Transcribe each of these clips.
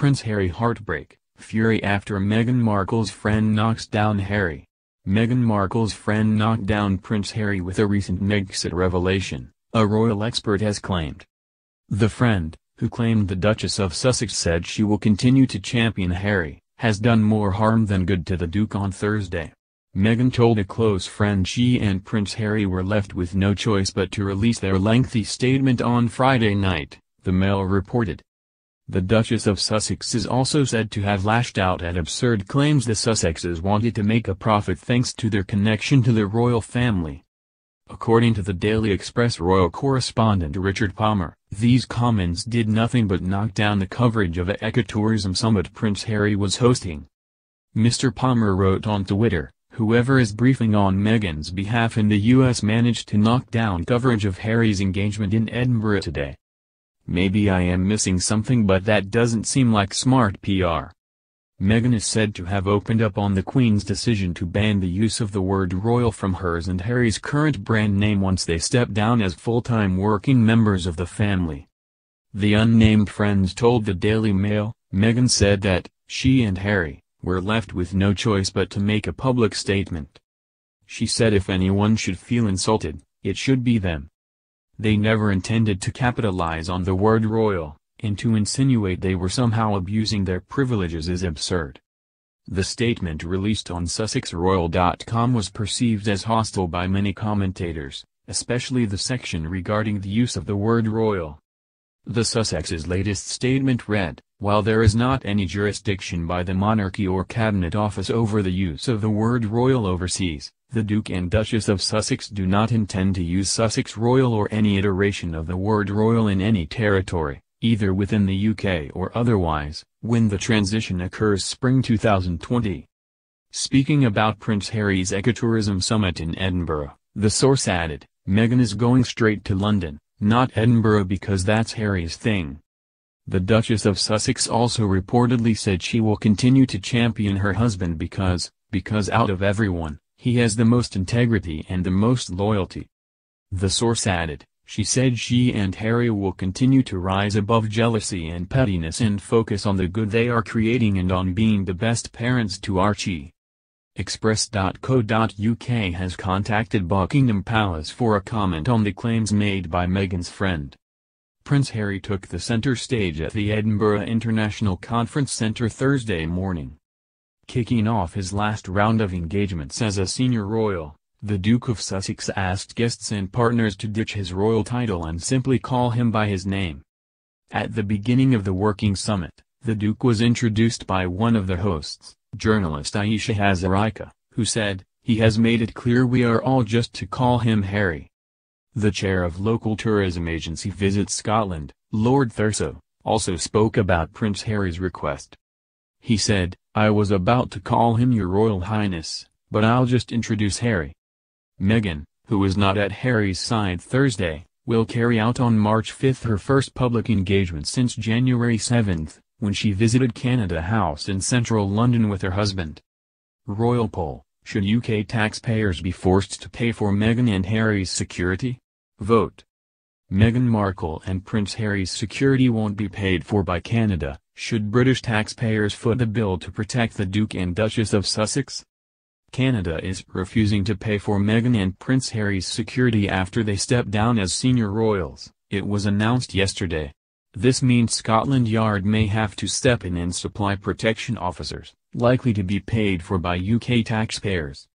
Prince Harry heartbreak, fury after Meghan Markle's friend knocks down Harry. Meghan Markle's friend knocked down Prince Harry with a recent Megxit revelation, a royal expert has claimed. The friend, who claimed the Duchess of Sussex said she will continue to champion Harry, has done more harm than good to the Duke on Thursday. Meghan told a close friend she and Prince Harry were left with no choice but to release their lengthy statement on Friday night, the Mail reported. The Duchess of Sussex is also said to have lashed out at absurd claims the Sussexes wanted to make a profit thanks to their connection to the royal family. According to the Daily Express royal correspondent Richard Palmer, these comments did nothing but knock down the coverage of a ecotourism summit Prince Harry was hosting. Mr. Palmer wrote on Twitter, whoever is briefing on Meghan's behalf in the US managed to knock down coverage of Harry's engagement in Edinburgh today. Maybe I am missing something but that doesn't seem like smart PR. Meghan is said to have opened up on the Queen's decision to ban the use of the word royal from hers and Harry's current brand name once they step down as full-time working members of the family. The unnamed friends told the Daily Mail, Meghan said that, she and Harry, were left with no choice but to make a public statement. She said if anyone should feel insulted, it should be them. They never intended to capitalize on the word royal, and to insinuate they were somehow abusing their privileges is absurd. The statement released on SussexRoyal.com was perceived as hostile by many commentators, especially the section regarding the use of the word royal. The Sussex's latest statement read, While there is not any jurisdiction by the monarchy or cabinet office over the use of the word royal overseas, the Duke and Duchess of Sussex do not intend to use Sussex Royal or any iteration of the word royal in any territory, either within the UK or otherwise, when the transition occurs spring 2020. Speaking about Prince Harry's ecotourism summit in Edinburgh, the source added, Meghan is going straight to London, not Edinburgh because that's Harry's thing. The Duchess of Sussex also reportedly said she will continue to champion her husband because, because out of everyone, he has the most integrity and the most loyalty. The source added, she said she and Harry will continue to rise above jealousy and pettiness and focus on the good they are creating and on being the best parents to Archie. Express.co.uk has contacted Buckingham Palace for a comment on the claims made by Meghan's friend. Prince Harry took the center stage at the Edinburgh International Conference Centre Thursday morning. Kicking off his last round of engagements as a senior royal, the Duke of Sussex asked guests and partners to ditch his royal title and simply call him by his name. At the beginning of the working summit, the Duke was introduced by one of the hosts, journalist Aisha Hazarika, who said, he has made it clear we are all just to call him Harry. The chair of local tourism agency Visit Scotland, Lord Thurso, also spoke about Prince Harry's request he said, I was about to call him your royal highness, but I'll just introduce Harry. Meghan, who is not at Harry's side Thursday, will carry out on March 5 her first public engagement since January 7, when she visited Canada House in central London with her husband. Royal poll, should UK taxpayers be forced to pay for Meghan and Harry's security? Vote. Meghan Markle and Prince Harry's security won't be paid for by Canada, should British taxpayers foot the bill to protect the Duke and Duchess of Sussex? Canada is refusing to pay for Meghan and Prince Harry's security after they step down as senior royals, it was announced yesterday. This means Scotland Yard may have to step in and supply protection officers, likely to be paid for by UK taxpayers.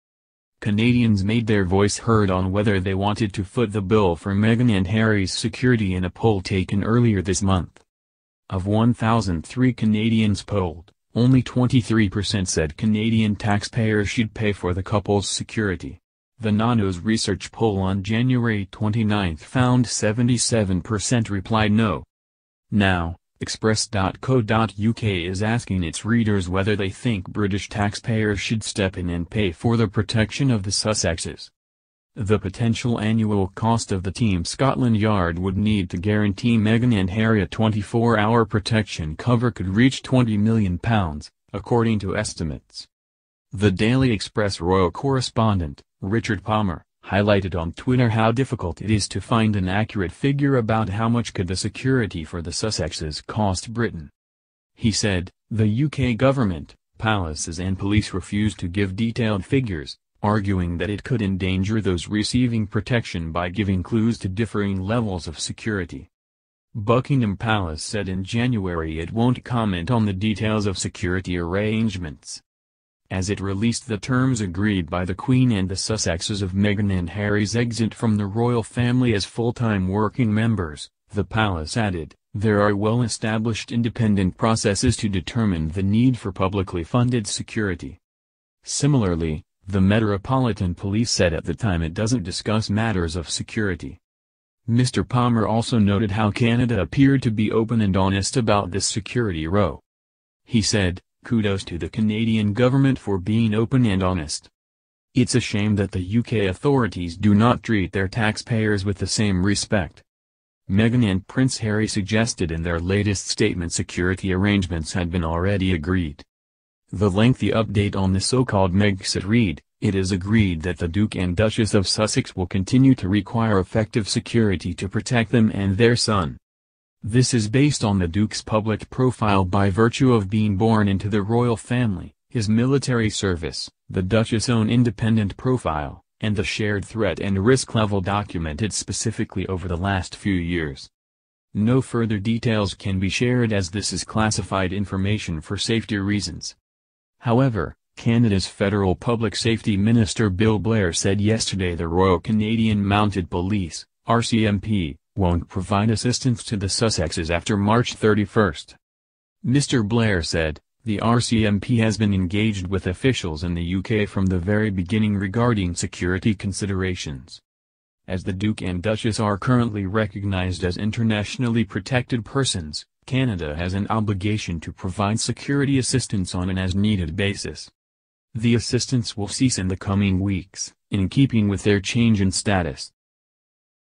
Canadians made their voice heard on whether they wanted to foot the bill for Meghan and Harry's security in a poll taken earlier this month. Of 1,003 Canadians polled, only 23% said Canadian taxpayers should pay for the couple's security. The Nanos research poll on January 29 found 77% replied no. Now, Express.co.uk is asking its readers whether they think British taxpayers should step in and pay for the protection of the Sussexes. The potential annual cost of the team Scotland Yard would need to guarantee Meghan and Harry a 24-hour protection cover could reach £20 million, according to estimates. The Daily Express royal correspondent, Richard Palmer, highlighted on Twitter how difficult it is to find an accurate figure about how much could the security for the Sussexes cost Britain. He said, the UK government, palaces and police refuse to give detailed figures, arguing that it could endanger those receiving protection by giving clues to differing levels of security. Buckingham Palace said in January it won't comment on the details of security arrangements. As it released the terms agreed by the Queen and the Sussexes of Meghan and Harry's exit from the royal family as full-time working members, the palace added, there are well-established independent processes to determine the need for publicly funded security. Similarly, the Metropolitan Police said at the time it doesn't discuss matters of security. Mr. Palmer also noted how Canada appeared to be open and honest about this security row. He said, kudos to the Canadian government for being open and honest. It's a shame that the UK authorities do not treat their taxpayers with the same respect. Meghan and Prince Harry suggested in their latest statement security arrangements had been already agreed the lengthy update on the so-called Megxit read, it is agreed that the Duke and Duchess of Sussex will continue to require effective security to protect them and their son. This is based on the Duke's public profile by virtue of being born into the royal family, his military service, the Duchess' own independent profile, and the shared threat and risk level documented specifically over the last few years. No further details can be shared as this is classified information for safety reasons. However, Canada's federal public safety minister Bill Blair said yesterday the Royal Canadian Mounted Police, RCMP, won't provide assistance to the Sussexes after March 31. Mr. Blair said, the RCMP has been engaged with officials in the UK from the very beginning regarding security considerations. As the Duke and Duchess are currently recognised as internationally protected persons, Canada has an obligation to provide security assistance on an as-needed basis. The assistance will cease in the coming weeks, in keeping with their change in status.